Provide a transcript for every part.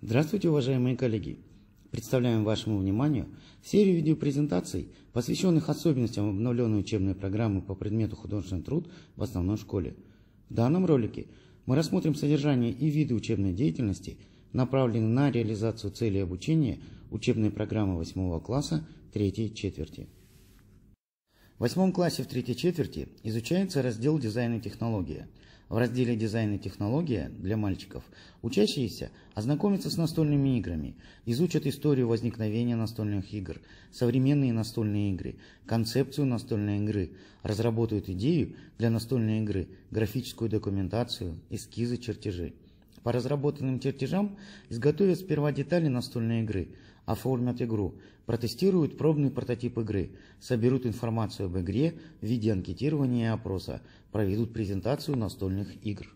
Здравствуйте, уважаемые коллеги! Представляем вашему вниманию серию видеопрезентаций, посвященных особенностям обновленной учебной программы по предмету художественный труд в основной школе. В данном ролике мы рассмотрим содержание и виды учебной деятельности, направленные на реализацию целей обучения учебной программы 8 класса 3 четверти. В восьмом классе в третьей четверти изучается раздел «Дизайн и технология». В разделе «Дизайн и технология» для мальчиков учащиеся ознакомятся с настольными играми, изучат историю возникновения настольных игр, современные настольные игры, концепцию настольной игры, разработают идею для настольной игры, графическую документацию, эскизы, чертежи. По разработанным чертежам изготовят сперва детали настольной игры, оформят игру, протестируют пробный прототип игры, соберут информацию об игре в виде анкетирования и опроса, проведут презентацию настольных игр.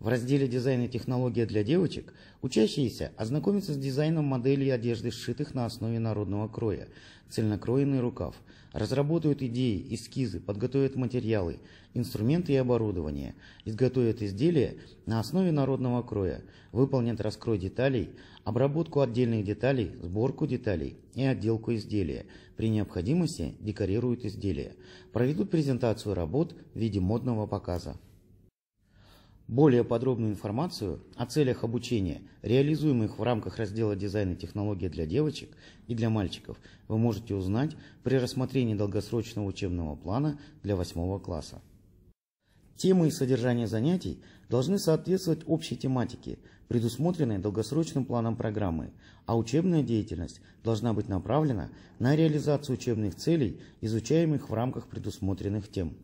В разделе «Дизайн и технология для девочек» учащиеся ознакомятся с дизайном моделей одежды, сшитых на основе народного кроя, цельнокроенный рукав, разработают идеи, эскизы, подготовят материалы, инструменты и оборудование, изготовят изделия на основе народного кроя, выполнят раскрой деталей, обработку отдельных деталей, сборку деталей и отделку изделия, при необходимости декорируют изделия, проведут презентацию работ в виде модного показа. Более подробную информацию о целях обучения, реализуемых в рамках раздела дизайна и технологии для девочек и для мальчиков», вы можете узнать при рассмотрении долгосрочного учебного плана для 8 класса. Темы и содержание занятий должны соответствовать общей тематике, предусмотренной долгосрочным планом программы, а учебная деятельность должна быть направлена на реализацию учебных целей, изучаемых в рамках предусмотренных тем.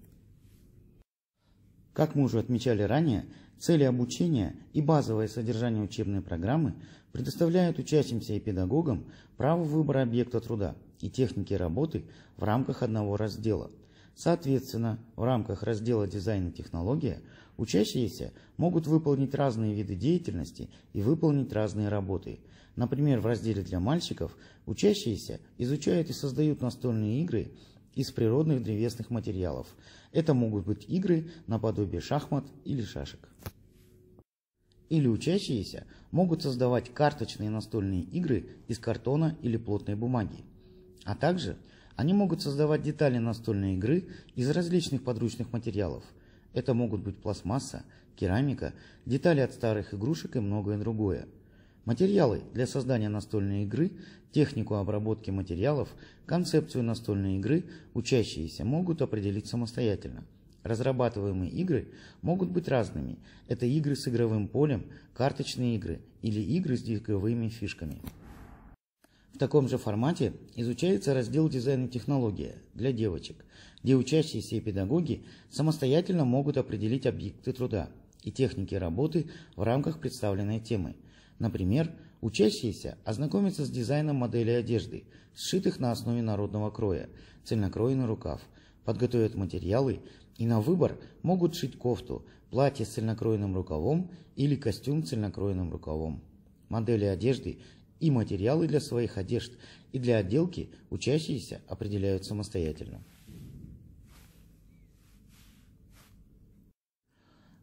Как мы уже отмечали ранее, цели обучения и базовое содержание учебной программы предоставляют учащимся и педагогам право выбора объекта труда и техники работы в рамках одного раздела. Соответственно, в рамках раздела «Дизайн и технология» учащиеся могут выполнить разные виды деятельности и выполнить разные работы. Например, в разделе для мальчиков учащиеся изучают и создают настольные игры – из природных древесных материалов. Это могут быть игры наподобие шахмат или шашек. Или учащиеся могут создавать карточные настольные игры из картона или плотной бумаги. А также они могут создавать детали настольной игры из различных подручных материалов. Это могут быть пластмасса, керамика, детали от старых игрушек и многое другое – Материалы для создания настольной игры, технику обработки материалов, концепцию настольной игры учащиеся могут определить самостоятельно. Разрабатываемые игры могут быть разными. Это игры с игровым полем, карточные игры или игры с игровыми фишками. В таком же формате изучается раздел «Дизайн и технология» для девочек, где учащиеся и педагоги самостоятельно могут определить объекты труда и техники работы в рамках представленной темы – Например, учащиеся ознакомятся с дизайном модели одежды, сшитых на основе народного кроя, цельнокроенный рукав, подготовят материалы и на выбор могут шить кофту, платье с цельнокроенным рукавом или костюм с цельнокроенным рукавом. Модели одежды и материалы для своих одежд и для отделки учащиеся определяют самостоятельно.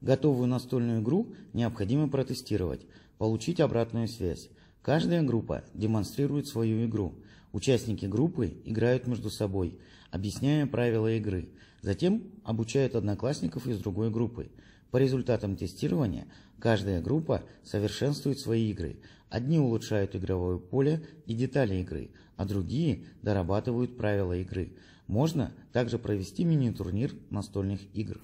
Готовую настольную игру необходимо протестировать – получить обратную связь. Каждая группа демонстрирует свою игру. Участники группы играют между собой, объясняя правила игры. Затем обучают одноклассников из другой группы. По результатам тестирования каждая группа совершенствует свои игры. Одни улучшают игровое поле и детали игры, а другие дорабатывают правила игры. Можно также провести мини-турнир настольных игр.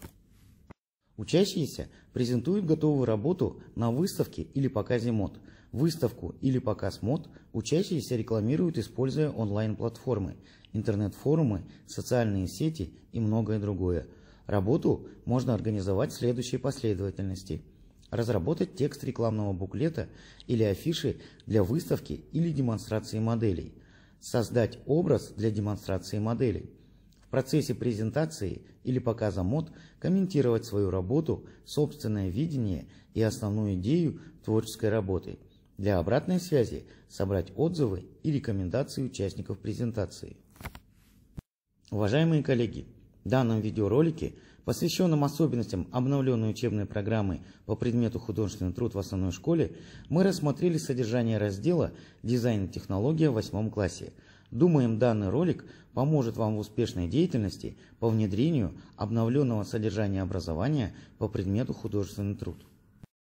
Учащиеся презентуют готовую работу на выставке или показе мод. Выставку или показ мод учащиеся рекламируют, используя онлайн-платформы, интернет-форумы, социальные сети и многое другое. Работу можно организовать в следующей последовательности. Разработать текст рекламного буклета или афиши для выставки или демонстрации моделей. Создать образ для демонстрации моделей процессе презентации или показа мод комментировать свою работу, собственное видение и основную идею творческой работы. Для обратной связи собрать отзывы и рекомендации участников презентации. Уважаемые коллеги, в данном видеоролике, посвященном особенностям обновленной учебной программы по предмету «Художественный труд в основной школе», мы рассмотрели содержание раздела «Дизайн и технология» в восьмом классе. Думаем, данный ролик поможет вам в успешной деятельности по внедрению обновленного содержания образования по предмету «Художественный труд».